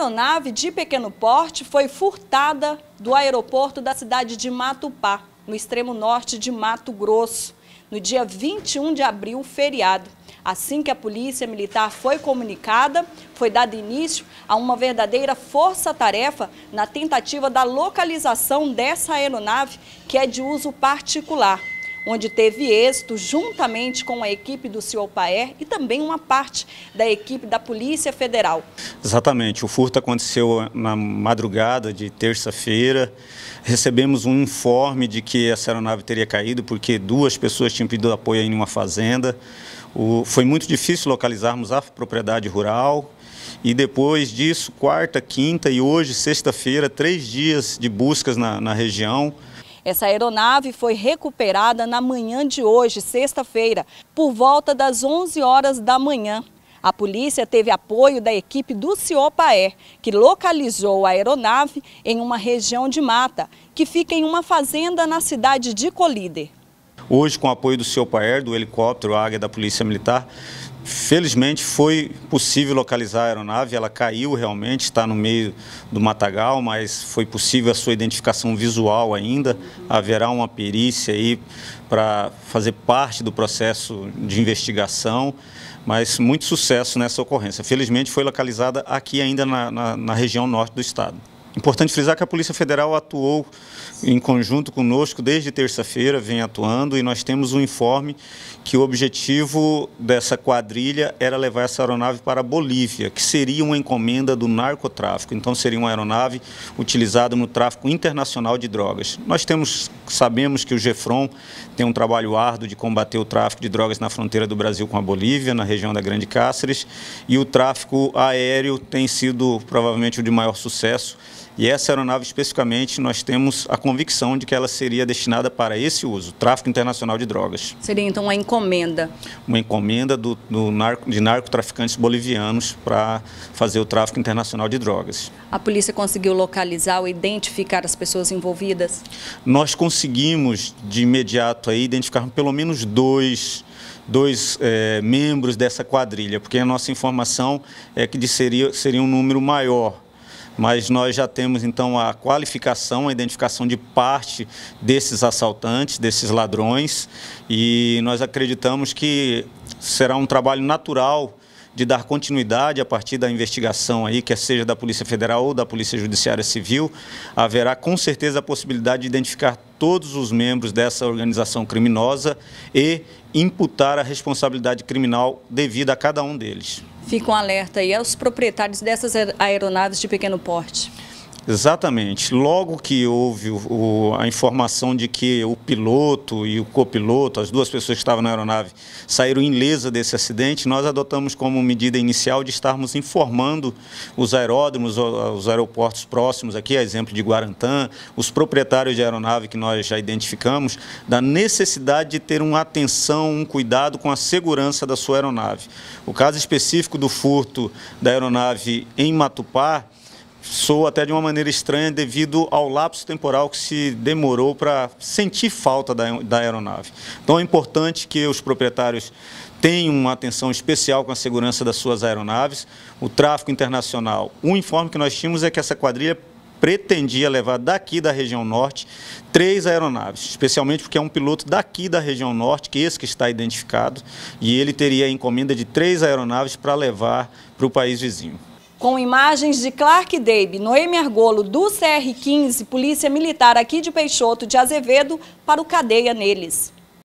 aeronave de pequeno porte foi furtada do aeroporto da cidade de Matupá, no extremo norte de Mato Grosso, no dia 21 de abril, feriado. Assim que a polícia militar foi comunicada, foi dado início a uma verdadeira força-tarefa na tentativa da localização dessa aeronave, que é de uso particular onde teve êxito juntamente com a equipe do CIOPAER e também uma parte da equipe da Polícia Federal. Exatamente, o furto aconteceu na madrugada de terça-feira. Recebemos um informe de que essa aeronave teria caído porque duas pessoas tinham pedido apoio em uma fazenda. O, foi muito difícil localizarmos a propriedade rural, e depois disso, quarta, quinta e hoje, sexta-feira, três dias de buscas na, na região. Essa aeronave foi recuperada na manhã de hoje, sexta-feira, por volta das 11 horas da manhã. A polícia teve apoio da equipe do Ciopae, que localizou a aeronave em uma região de mata, que fica em uma fazenda na cidade de Colíder. Hoje, com o apoio do Ciopae, do helicóptero Águia da Polícia Militar, Felizmente foi possível localizar a aeronave, ela caiu realmente, está no meio do matagal, mas foi possível a sua identificação visual ainda. Haverá uma perícia aí para fazer parte do processo de investigação, mas muito sucesso nessa ocorrência. Felizmente foi localizada aqui ainda na, na, na região norte do estado. Importante frisar que a Polícia Federal atuou em conjunto conosco desde terça-feira, vem atuando, e nós temos um informe que o objetivo dessa quadrilha era levar essa aeronave para a Bolívia, que seria uma encomenda do narcotráfico. Então, seria uma aeronave utilizada no tráfico internacional de drogas. Nós temos, sabemos que o GEFROM tem um trabalho árduo de combater o tráfico de drogas na fronteira do Brasil com a Bolívia, na região da Grande Cáceres, e o tráfico aéreo tem sido provavelmente o de maior sucesso e essa aeronave especificamente, nós temos a convicção de que ela seria destinada para esse uso, tráfico internacional de drogas. Seria então uma encomenda? Uma encomenda do, do narco, de narcotraficantes bolivianos para fazer o tráfico internacional de drogas. A polícia conseguiu localizar ou identificar as pessoas envolvidas? Nós conseguimos de imediato aí identificar pelo menos dois dois é, membros dessa quadrilha, porque a nossa informação é que de seria, seria um número maior mas nós já temos então a qualificação, a identificação de parte desses assaltantes, desses ladrões, e nós acreditamos que será um trabalho natural de dar continuidade a partir da investigação aí, quer seja da Polícia Federal ou da Polícia Judiciária Civil, haverá com certeza a possibilidade de identificar todos os membros dessa organização criminosa e imputar a responsabilidade criminal devida a cada um deles. Fica um alerta aí aos proprietários dessas aeronaves de pequeno porte. Exatamente. Logo que houve o, o, a informação de que o piloto e o copiloto, as duas pessoas que estavam na aeronave, saíram ilesa desse acidente, nós adotamos como medida inicial de estarmos informando os aeródromos, os aeroportos próximos aqui, a exemplo de Guarantã, os proprietários de aeronave que nós já identificamos, da necessidade de ter uma atenção, um cuidado com a segurança da sua aeronave. O caso específico do furto da aeronave em Matupá, sou até de uma maneira estranha devido ao lapso temporal que se demorou para sentir falta da, da aeronave. Então é importante que os proprietários tenham uma atenção especial com a segurança das suas aeronaves. O tráfego internacional, o informe que nós tínhamos é que essa quadrilha pretendia levar daqui da região norte três aeronaves, especialmente porque é um piloto daqui da região norte, que é esse que está identificado, e ele teria a encomenda de três aeronaves para levar para o país vizinho com imagens de Clark Dave, Noemi Argolo, do CR-15, Polícia Militar aqui de Peixoto de Azevedo, para o Cadeia Neles.